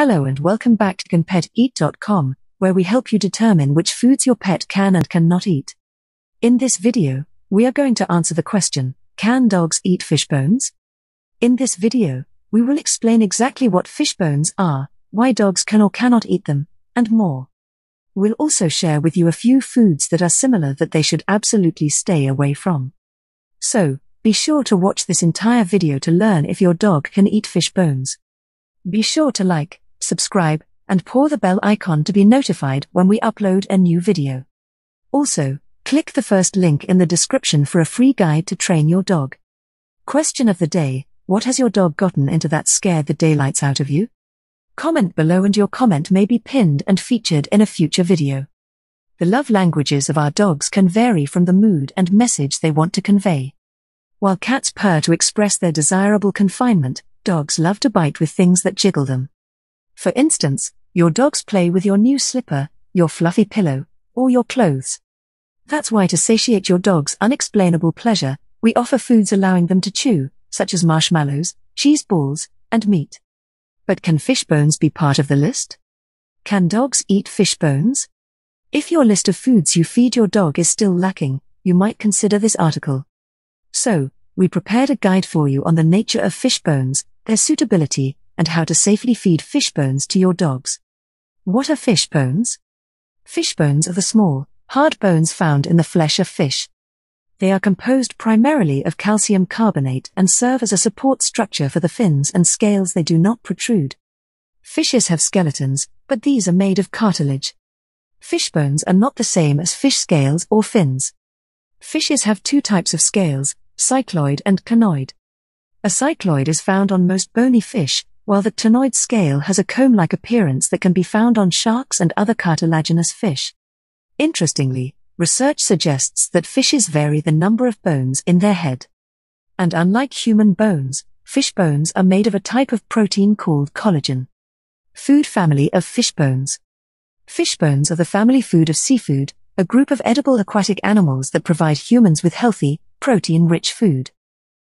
Hello and welcome back to CanPetEat.com, where we help you determine which foods your pet can and cannot eat. In this video, we are going to answer the question, can dogs eat fish bones? In this video, we will explain exactly what fish bones are, why dogs can or cannot eat them, and more. We'll also share with you a few foods that are similar that they should absolutely stay away from. So, be sure to watch this entire video to learn if your dog can eat fish bones. Be sure to like, subscribe, and pour the bell icon to be notified when we upload a new video. Also, click the first link in the description for a free guide to train your dog. Question of the day, what has your dog gotten into that scared the daylights out of you? Comment below and your comment may be pinned and featured in a future video. The love languages of our dogs can vary from the mood and message they want to convey. While cats purr to express their desirable confinement, dogs love to bite with things that jiggle them. For instance, your dogs play with your new slipper, your fluffy pillow, or your clothes. That's why to satiate your dog's unexplainable pleasure, we offer foods allowing them to chew, such as marshmallows, cheese balls, and meat. But can fish bones be part of the list? Can dogs eat fish bones? If your list of foods you feed your dog is still lacking, you might consider this article. So, we prepared a guide for you on the nature of fish bones, their suitability, and how to safely feed fish bones to your dogs. What are fish bones? Fish bones are the small, hard bones found in the flesh of fish. They are composed primarily of calcium carbonate and serve as a support structure for the fins and scales they do not protrude. Fishes have skeletons, but these are made of cartilage. Fish bones are not the same as fish scales or fins. Fishes have two types of scales, cycloid and conoid. A cycloid is found on most bony fish, while the ctenoid scale has a comb-like appearance that can be found on sharks and other cartilaginous fish. Interestingly, research suggests that fishes vary the number of bones in their head. And unlike human bones, fish bones are made of a type of protein called collagen. Food family of fish bones. Fish bones are the family food of seafood, a group of edible aquatic animals that provide humans with healthy, protein-rich food.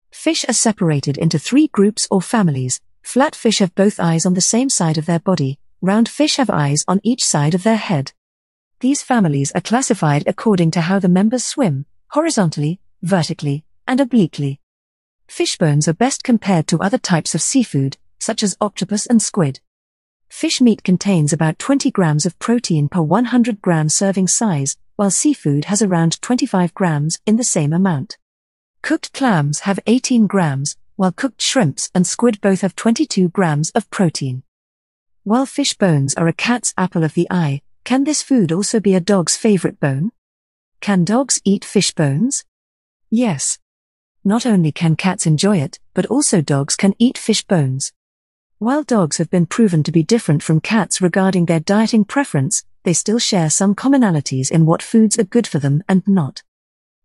Fish are separated into three groups or families, Flat fish have both eyes on the same side of their body, round fish have eyes on each side of their head. These families are classified according to how the members swim, horizontally, vertically, and obliquely. Fish bones are best compared to other types of seafood, such as octopus and squid. Fish meat contains about 20 grams of protein per 100 gram serving size, while seafood has around 25 grams in the same amount. Cooked clams have 18 grams, while cooked shrimps and squid both have 22 grams of protein. While fish bones are a cat's apple of the eye, can this food also be a dog's favorite bone? Can dogs eat fish bones? Yes. Not only can cats enjoy it, but also dogs can eat fish bones. While dogs have been proven to be different from cats regarding their dieting preference, they still share some commonalities in what foods are good for them and not.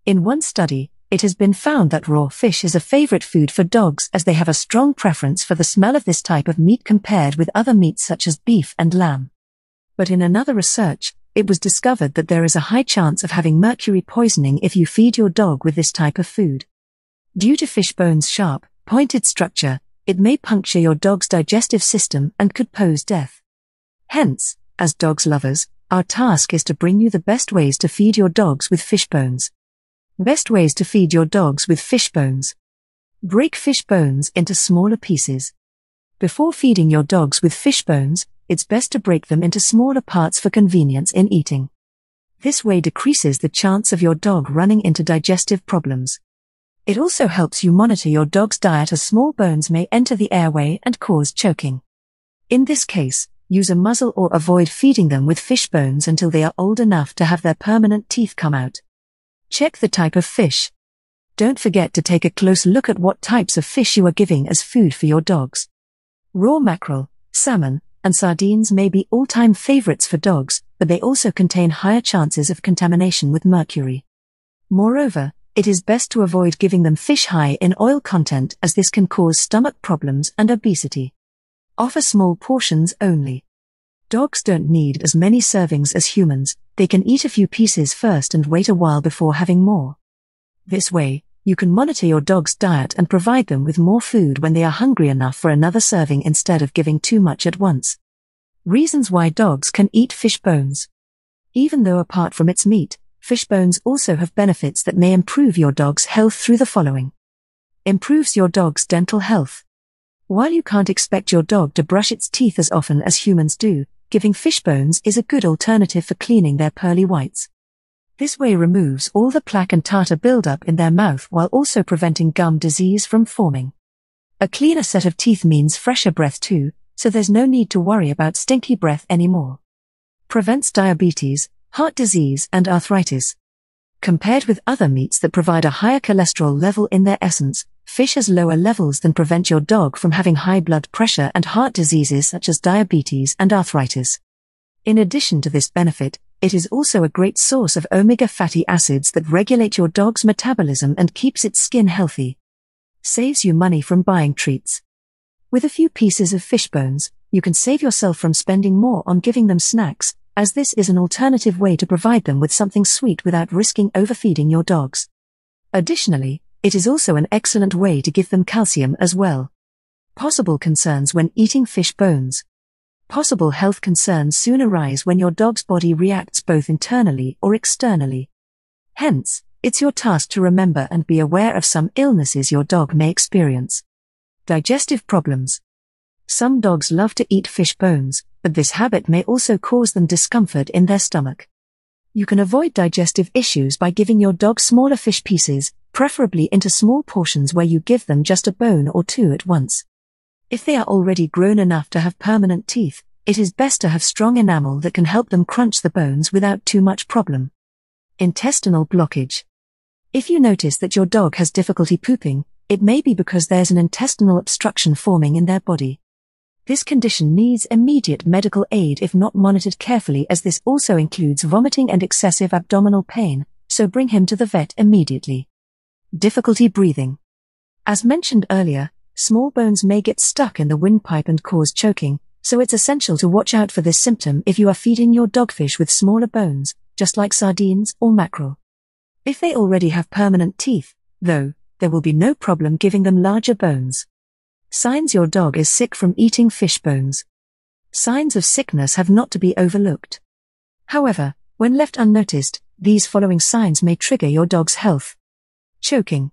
In one study, it has been found that raw fish is a favorite food for dogs as they have a strong preference for the smell of this type of meat compared with other meats such as beef and lamb. But in another research, it was discovered that there is a high chance of having mercury poisoning if you feed your dog with this type of food. Due to fish bones' sharp, pointed structure, it may puncture your dog's digestive system and could pose death. Hence, as dogs lovers, our task is to bring you the best ways to feed your dogs with fish bones. Best ways to feed your dogs with fish bones. Break fish bones into smaller pieces. Before feeding your dogs with fish bones, it's best to break them into smaller parts for convenience in eating. This way decreases the chance of your dog running into digestive problems. It also helps you monitor your dog's diet as small bones may enter the airway and cause choking. In this case, use a muzzle or avoid feeding them with fish bones until they are old enough to have their permanent teeth come out. Check the type of fish. Don't forget to take a close look at what types of fish you are giving as food for your dogs. Raw mackerel, salmon, and sardines may be all-time favorites for dogs, but they also contain higher chances of contamination with mercury. Moreover, it is best to avoid giving them fish high in oil content as this can cause stomach problems and obesity. Offer small portions only. Dogs don't need as many servings as humans, they can eat a few pieces first and wait a while before having more. This way, you can monitor your dog's diet and provide them with more food when they are hungry enough for another serving instead of giving too much at once. Reasons why dogs can eat fish bones. Even though apart from its meat, fish bones also have benefits that may improve your dog's health through the following. Improves your dog's dental health. While you can't expect your dog to brush its teeth as often as humans do, giving fish bones is a good alternative for cleaning their pearly whites. This way removes all the plaque and tartar buildup in their mouth while also preventing gum disease from forming. A cleaner set of teeth means fresher breath too, so there's no need to worry about stinky breath anymore. Prevents diabetes, heart disease and arthritis. Compared with other meats that provide a higher cholesterol level in their essence, has lower levels than prevent your dog from having high blood pressure and heart diseases such as diabetes and arthritis. In addition to this benefit, it is also a great source of omega fatty acids that regulate your dog's metabolism and keeps its skin healthy. Saves you money from buying treats. With a few pieces of fish bones, you can save yourself from spending more on giving them snacks, as this is an alternative way to provide them with something sweet without risking overfeeding your dogs. Additionally, it is also an excellent way to give them calcium as well. Possible concerns when eating fish bones. Possible health concerns soon arise when your dog's body reacts both internally or externally. Hence, it's your task to remember and be aware of some illnesses your dog may experience. Digestive problems. Some dogs love to eat fish bones, but this habit may also cause them discomfort in their stomach. You can avoid digestive issues by giving your dog smaller fish pieces, preferably into small portions where you give them just a bone or two at once. If they are already grown enough to have permanent teeth, it is best to have strong enamel that can help them crunch the bones without too much problem. Intestinal blockage. If you notice that your dog has difficulty pooping, it may be because there's an intestinal obstruction forming in their body. This condition needs immediate medical aid if not monitored carefully as this also includes vomiting and excessive abdominal pain, so bring him to the vet immediately. Difficulty breathing. As mentioned earlier, small bones may get stuck in the windpipe and cause choking, so it's essential to watch out for this symptom if you are feeding your dogfish with smaller bones, just like sardines or mackerel. If they already have permanent teeth, though, there will be no problem giving them larger bones. Signs your dog is sick from eating fish bones. Signs of sickness have not to be overlooked. However, when left unnoticed, these following signs may trigger your dog's health. Choking.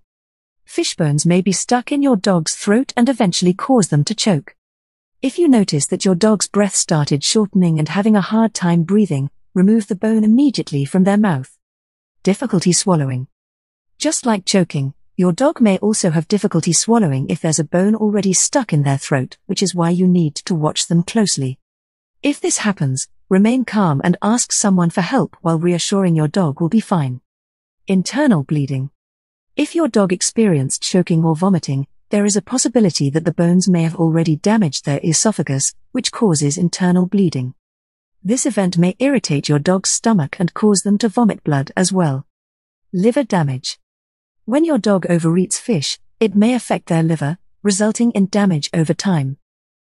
Fish bones may be stuck in your dog's throat and eventually cause them to choke. If you notice that your dog's breath started shortening and having a hard time breathing, remove the bone immediately from their mouth. Difficulty swallowing. Just like choking, your dog may also have difficulty swallowing if there's a bone already stuck in their throat, which is why you need to watch them closely. If this happens, remain calm and ask someone for help while reassuring your dog will be fine. Internal bleeding. If your dog experienced choking or vomiting, there is a possibility that the bones may have already damaged their esophagus, which causes internal bleeding. This event may irritate your dog's stomach and cause them to vomit blood as well. Liver damage. When your dog overeats fish, it may affect their liver, resulting in damage over time.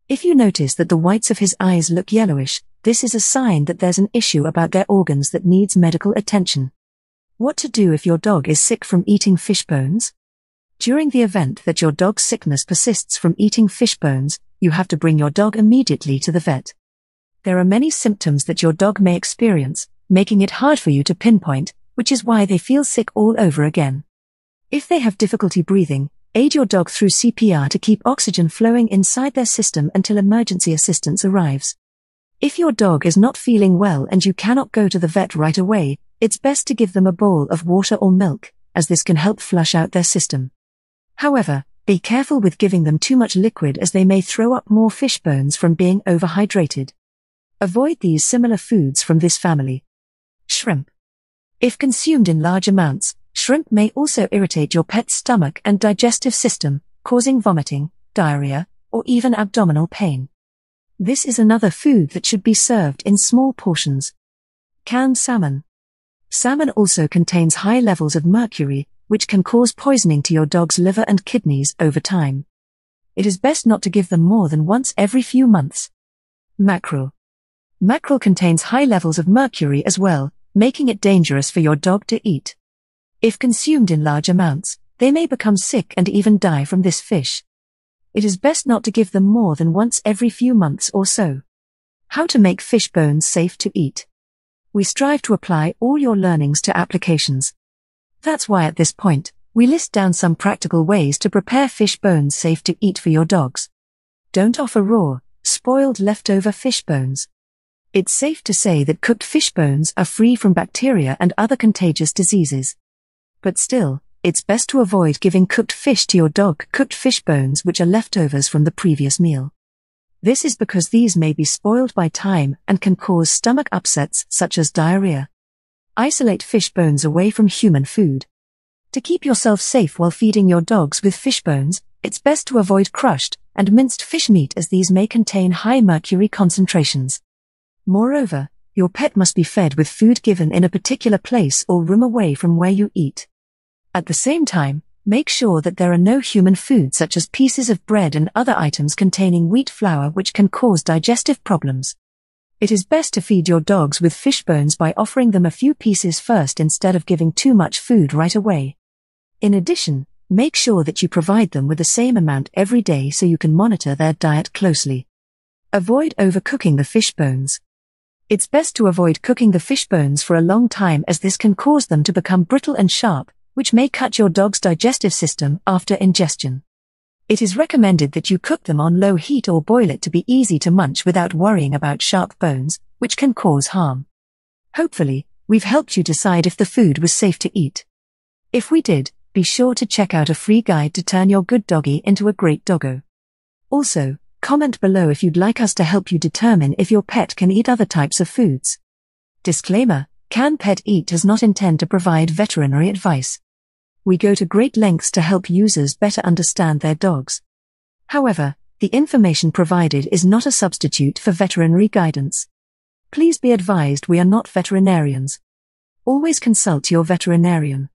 If you notice that the whites of his eyes look yellowish, this is a sign that there's an issue about their organs that needs medical attention. What to do if your dog is sick from eating fish bones? During the event that your dog's sickness persists from eating fish bones, you have to bring your dog immediately to the vet. There are many symptoms that your dog may experience, making it hard for you to pinpoint, which is why they feel sick all over again. If they have difficulty breathing, aid your dog through CPR to keep oxygen flowing inside their system until emergency assistance arrives. If your dog is not feeling well and you cannot go to the vet right away, it's best to give them a bowl of water or milk, as this can help flush out their system. However, be careful with giving them too much liquid as they may throw up more fish bones from being overhydrated. Avoid these similar foods from this family. Shrimp. If consumed in large amounts, Shrimp may also irritate your pet's stomach and digestive system, causing vomiting, diarrhea, or even abdominal pain. This is another food that should be served in small portions. Canned salmon. Salmon also contains high levels of mercury, which can cause poisoning to your dog's liver and kidneys over time. It is best not to give them more than once every few months. Mackerel. Mackerel contains high levels of mercury as well, making it dangerous for your dog to eat. If consumed in large amounts, they may become sick and even die from this fish. It is best not to give them more than once every few months or so. How to make fish bones safe to eat. We strive to apply all your learnings to applications. That's why at this point, we list down some practical ways to prepare fish bones safe to eat for your dogs. Don't offer raw, spoiled leftover fish bones. It's safe to say that cooked fish bones are free from bacteria and other contagious diseases. But still, it's best to avoid giving cooked fish to your dog cooked fish bones which are leftovers from the previous meal. This is because these may be spoiled by time and can cause stomach upsets such as diarrhea. Isolate fish bones away from human food. To keep yourself safe while feeding your dogs with fish bones, it's best to avoid crushed and minced fish meat as these may contain high mercury concentrations. Moreover, your pet must be fed with food given in a particular place or room away from where you eat. At the same time, make sure that there are no human food such as pieces of bread and other items containing wheat flour which can cause digestive problems. It is best to feed your dogs with fish bones by offering them a few pieces first instead of giving too much food right away. In addition, make sure that you provide them with the same amount every day so you can monitor their diet closely. Avoid overcooking the fish bones. It's best to avoid cooking the fish bones for a long time as this can cause them to become brittle and sharp, which may cut your dog's digestive system after ingestion. It is recommended that you cook them on low heat or boil it to be easy to munch without worrying about sharp bones, which can cause harm. Hopefully, we've helped you decide if the food was safe to eat. If we did, be sure to check out a free guide to turn your good doggy into a great doggo. Also, Comment below if you'd like us to help you determine if your pet can eat other types of foods. Disclaimer, Can Pet Eat does not intend to provide veterinary advice. We go to great lengths to help users better understand their dogs. However, the information provided is not a substitute for veterinary guidance. Please be advised we are not veterinarians. Always consult your veterinarian.